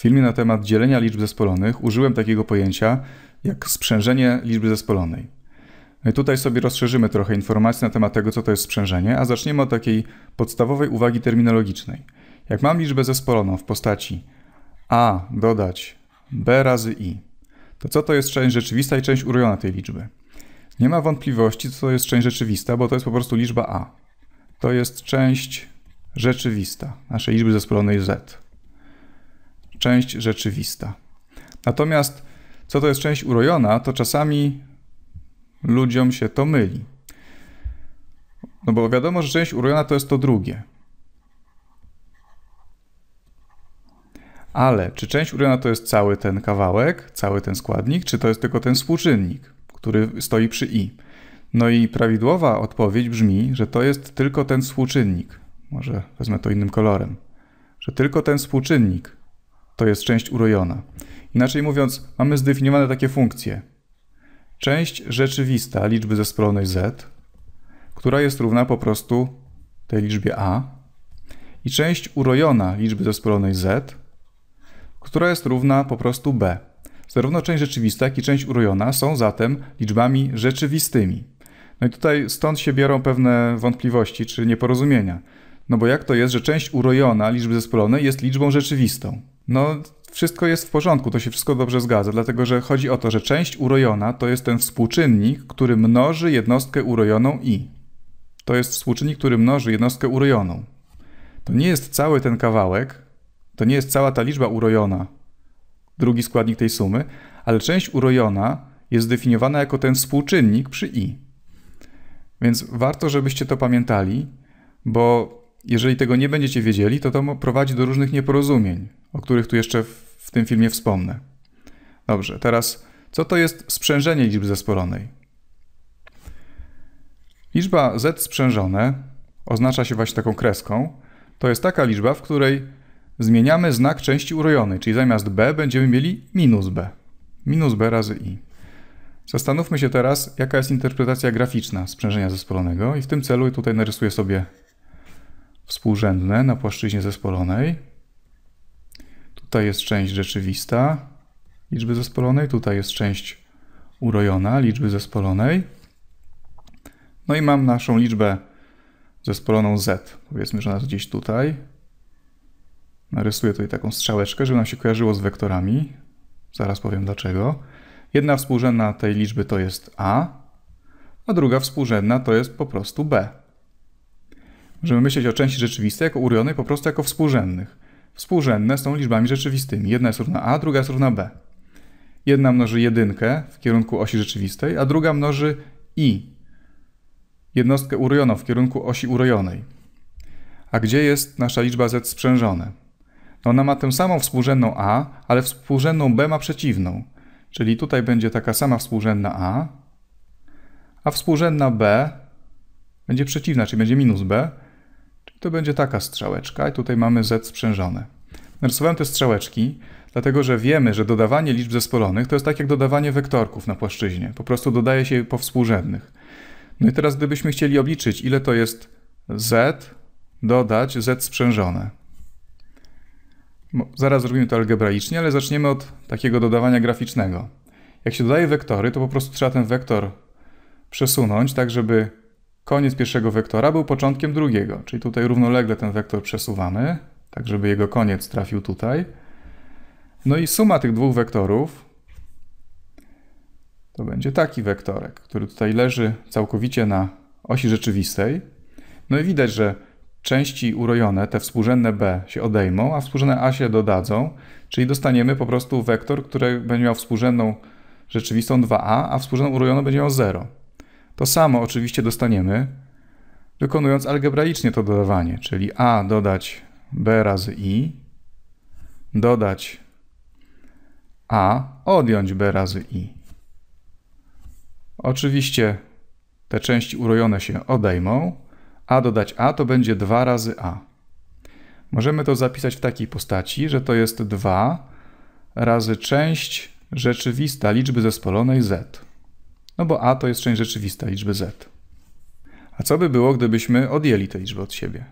filmie na temat dzielenia liczb zespolonych użyłem takiego pojęcia jak sprzężenie liczby zespolonej. No i tutaj sobie rozszerzymy trochę informacji na temat tego, co to jest sprzężenie, a zaczniemy od takiej podstawowej uwagi terminologicznej. Jak mam liczbę zespoloną w postaci a dodać b razy i, to co to jest część rzeczywista i część urojona tej liczby? Nie ma wątpliwości, co to jest część rzeczywista, bo to jest po prostu liczba a. To jest część rzeczywista naszej liczby zespolonej z część rzeczywista. Natomiast co to jest część urojona, to czasami ludziom się to myli. No bo wiadomo, że część urojona to jest to drugie. Ale czy część urojona to jest cały ten kawałek, cały ten składnik, czy to jest tylko ten współczynnik, który stoi przy i? No i prawidłowa odpowiedź brzmi, że to jest tylko ten współczynnik. Może wezmę to innym kolorem. Że tylko ten współczynnik to jest część urojona. Inaczej mówiąc, mamy zdefiniowane takie funkcje. Część rzeczywista liczby zespolonej z, która jest równa po prostu tej liczbie a, i część urojona liczby zespolonej z, która jest równa po prostu b. Zarówno część rzeczywista, jak i część urojona są zatem liczbami rzeczywistymi. No i tutaj stąd się biorą pewne wątpliwości czy nieporozumienia. No bo jak to jest, że część urojona liczby zespolonej jest liczbą rzeczywistą? No, wszystko jest w porządku, to się wszystko dobrze zgadza, dlatego że chodzi o to, że część urojona to jest ten współczynnik, który mnoży jednostkę urojoną i. To jest współczynnik, który mnoży jednostkę urojoną. To nie jest cały ten kawałek, to nie jest cała ta liczba urojona, drugi składnik tej sumy, ale część urojona jest zdefiniowana jako ten współczynnik przy i. Więc warto, żebyście to pamiętali, bo jeżeli tego nie będziecie wiedzieli, to to prowadzi do różnych nieporozumień o których tu jeszcze w, tym filmie wspomnę. Dobrze, teraz co to jest sprzężenie liczby zespolonej? Liczba z sprzężone oznacza się właśnie taką kreską. To jest taka liczba, w której zmieniamy znak części urojonej, czyli zamiast b będziemy mieli minus b. Minus b razy i. Zastanówmy się teraz, jaka jest interpretacja graficzna sprzężenia zespolonego i w tym celu tutaj narysuję sobie współrzędne na płaszczyźnie zespolonej. Tutaj jest część rzeczywista liczby zespolonej, tutaj jest część urojona liczby zespolonej. No i mam naszą liczbę zespoloną z. Powiedzmy, że ona jest gdzieś tutaj. Narysuję tutaj taką strzałeczkę, żeby nam się kojarzyło z wektorami. Zaraz powiem dlaczego. Jedna współrzędna tej liczby to jest a, a druga współrzędna to jest po prostu b. Możemy myśleć o części rzeczywistej jako urojonej po prostu jako współrzędnych współrzędne są liczbami rzeczywistymi. Jedna jest równa a, druga jest równa b. Jedna mnoży jedynkę w kierunku osi rzeczywistej, a druga mnoży i, jednostkę urojoną w kierunku osi urojonej. A gdzie jest nasza liczba z sprzężone? No ona ma tę samą współrzędną a, ale współrzędną b ma przeciwną. Czyli tutaj będzie taka sama współrzędna a, a współrzędna b będzie przeciwna, czyli będzie minus b, to będzie taka strzałeczka i tutaj mamy z sprzężone. Narysowałem te strzałeczki, dlatego że wiemy, że dodawanie liczb zespolonych to jest tak jak dodawanie wektorków na płaszczyźnie. Po prostu dodaje się po współrzędnych. No i teraz gdybyśmy chcieli obliczyć, ile to jest z, dodać z sprzężone. Zaraz zrobimy to algebraicznie, ale zaczniemy od takiego dodawania graficznego. Jak się dodaje wektory, to po prostu trzeba ten wektor przesunąć, tak żeby Koniec pierwszego wektora był początkiem drugiego, czyli tutaj równolegle ten wektor przesuwamy, tak żeby jego koniec trafił tutaj. No i suma tych dwóch wektorów to będzie taki wektorek, który tutaj leży całkowicie na osi rzeczywistej. No i widać, że części urojone, te współrzędne b się odejmą, a współrzędne a się dodadzą, czyli dostaniemy po prostu wektor, który będzie miał współrzędną rzeczywistą 2a, a współrzędną urojoną będzie miał 0. To samo oczywiście dostaniemy, wykonując algebraicznie to dodawanie, czyli a dodać b razy i, dodać a, odjąć b razy i. Oczywiście te części urojone się odejmą, a dodać a to będzie 2 razy a. Możemy to zapisać w takiej postaci, że to jest 2 razy część rzeczywista liczby zespolonej z no bo a to jest część rzeczywista liczby z. A co by było, gdybyśmy odjęli tę liczbę od siebie?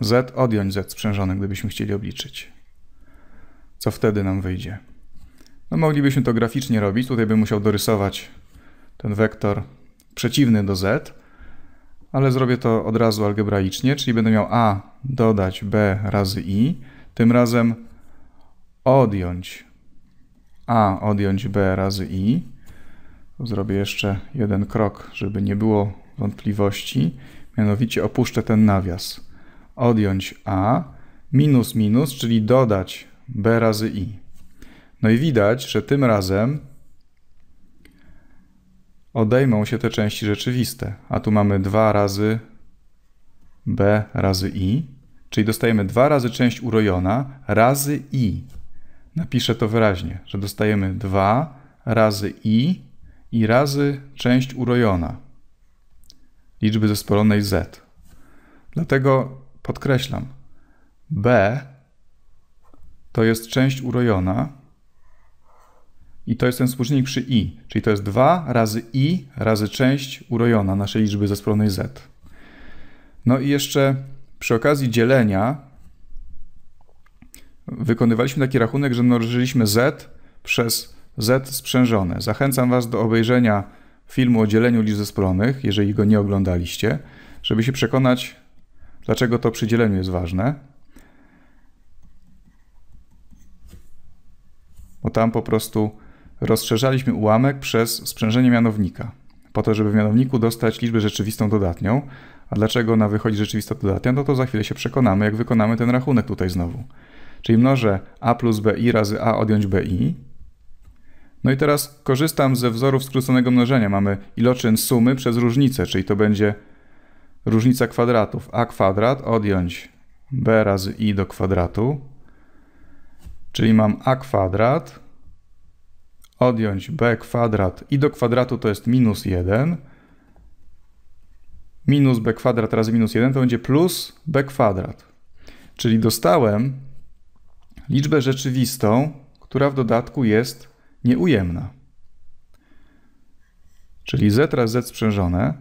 z odjąć z sprzężone, gdybyśmy chcieli obliczyć. Co wtedy nam wyjdzie? No moglibyśmy to graficznie robić. Tutaj bym musiał dorysować ten wektor przeciwny do z, ale zrobię to od razu algebraicznie, czyli będę miał a dodać b razy i, tym razem odjąć a odjąć b razy i, zrobię jeszcze jeden krok, żeby nie było wątpliwości. Mianowicie opuszczę ten nawias. Odjąć a minus minus, czyli dodać b razy i. No i widać, że tym razem odejmą się te części rzeczywiste. A tu mamy 2 razy b razy i, czyli dostajemy 2 razy część urojona razy i. Napiszę to wyraźnie, że dostajemy 2 razy i i razy część urojona liczby zespolonej z. Dlatego podkreślam, b to jest część urojona i to jest ten współczynnik przy i, czyli to jest 2 razy i razy część urojona naszej liczby zespolonej z. No i jeszcze przy okazji dzielenia wykonywaliśmy taki rachunek, że mnożyliśmy z przez z sprzężone. Zachęcam Was do obejrzenia filmu o dzieleniu liczb zespolonych, jeżeli go nie oglądaliście, żeby się przekonać, dlaczego to przy dzieleniu jest ważne. Bo tam po prostu rozszerzaliśmy ułamek przez sprzężenie mianownika, po to, żeby w mianowniku dostać liczbę rzeczywistą dodatnią. A dlaczego ona wychodzi rzeczywista dodatnia, no to za chwilę się przekonamy, jak wykonamy ten rachunek tutaj znowu. Czyli mnożę a plus bi razy a odjąć bi, no i teraz korzystam ze wzorów skróconego mnożenia. Mamy iloczyn sumy przez różnicę, czyli to będzie różnica kwadratów. a kwadrat odjąć b razy i do kwadratu. Czyli mam a kwadrat odjąć b kwadrat i do kwadratu to jest minus 1. Minus b kwadrat razy minus 1 to będzie plus b kwadrat. Czyli dostałem liczbę rzeczywistą, która w dodatku jest nieujemna. Czyli z razy z sprzężone,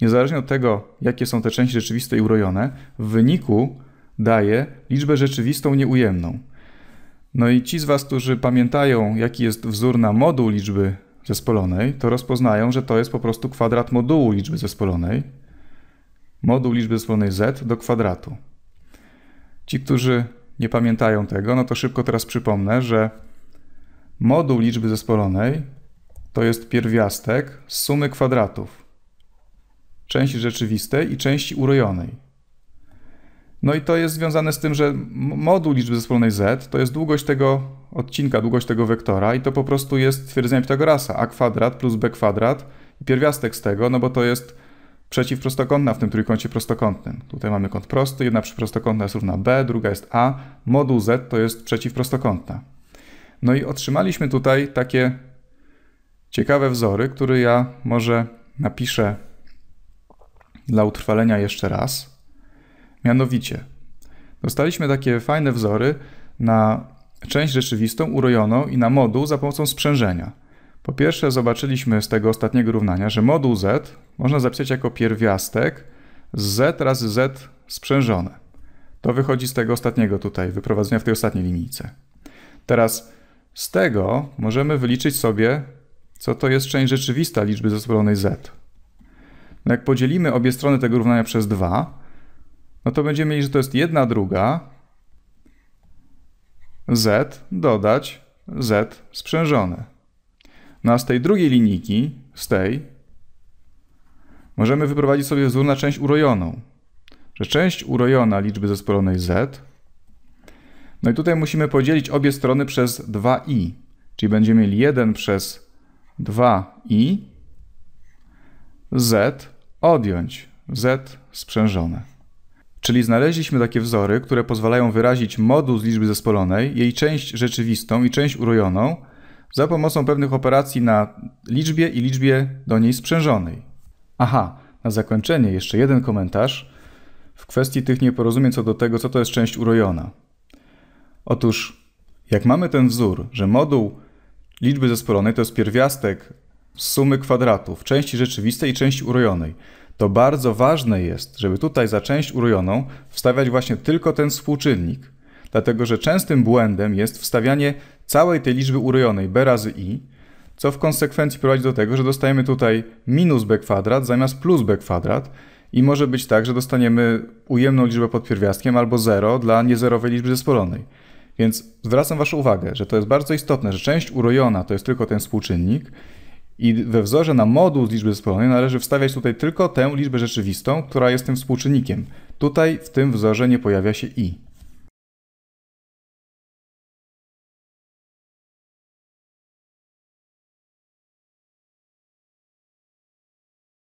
niezależnie od tego, jakie są te części rzeczywiste i urojone, w wyniku daje liczbę rzeczywistą nieujemną. No i ci z Was, którzy pamiętają, jaki jest wzór na moduł liczby zespolonej, to rozpoznają, że to jest po prostu kwadrat modułu liczby zespolonej. Moduł liczby zespolonej z do kwadratu. Ci, którzy nie pamiętają tego, no to szybko teraz przypomnę, że Moduł liczby zespolonej to jest pierwiastek z sumy kwadratów części rzeczywistej i części urojonej. No i to jest związane z tym, że moduł liczby zespolonej z to jest długość tego odcinka, długość tego wektora i to po prostu jest twierdzenie Pitagorasa a kwadrat plus b kwadrat i pierwiastek z tego, no bo to jest przeciwprostokątna w tym trójkącie prostokątnym. Tutaj mamy kąt prosty, jedna prostokątna jest równa b, druga jest a, moduł z to jest przeciwprostokątna. No i otrzymaliśmy tutaj takie ciekawe wzory, które ja może napiszę dla utrwalenia jeszcze raz. Mianowicie, dostaliśmy takie fajne wzory na część rzeczywistą urojoną i na moduł za pomocą sprzężenia. Po pierwsze, zobaczyliśmy z tego ostatniego równania, że moduł z można zapisać jako pierwiastek z z razy z sprzężone. To wychodzi z tego ostatniego tutaj, wyprowadzenia w tej ostatniej linijce. Teraz z tego możemy wyliczyć sobie, co to jest część rzeczywista liczby zespolonej z. No jak podzielimy obie strony tego równania przez 2, no to będziemy mieli, że to jest 1 druga z dodać z sprzężone. No a z tej drugiej linijki, z tej, możemy wyprowadzić sobie wzór na część urojoną. Że część urojona liczby zespolonej z no i tutaj musimy podzielić obie strony przez 2i, czyli będziemy mieli 1 przez 2i, z odjąć, z sprzężone. Czyli znaleźliśmy takie wzory, które pozwalają wyrazić modus liczby zespolonej, jej część rzeczywistą i część urojoną za pomocą pewnych operacji na liczbie i liczbie do niej sprzężonej. Aha, na zakończenie jeszcze jeden komentarz w kwestii tych nieporozumień co do tego, co to jest część urojona. Otóż, jak mamy ten wzór, że moduł liczby zespolonej to jest pierwiastek sumy kwadratów części rzeczywistej i części urojonej, to bardzo ważne jest, żeby tutaj za część urojoną wstawiać właśnie tylko ten współczynnik. Dlatego, że częstym błędem jest wstawianie całej tej liczby urojonej b razy i, co w konsekwencji prowadzi do tego, że dostajemy tutaj minus b kwadrat zamiast plus b kwadrat i może być tak, że dostaniemy ujemną liczbę pod pierwiastkiem albo 0 dla niezerowej liczby zespolonej. Więc zwracam Waszą uwagę, że to jest bardzo istotne, że część urojona to jest tylko ten współczynnik i we wzorze na moduł z liczby zespolonej należy wstawiać tutaj tylko tę liczbę rzeczywistą, która jest tym współczynnikiem. Tutaj w tym wzorze nie pojawia się i.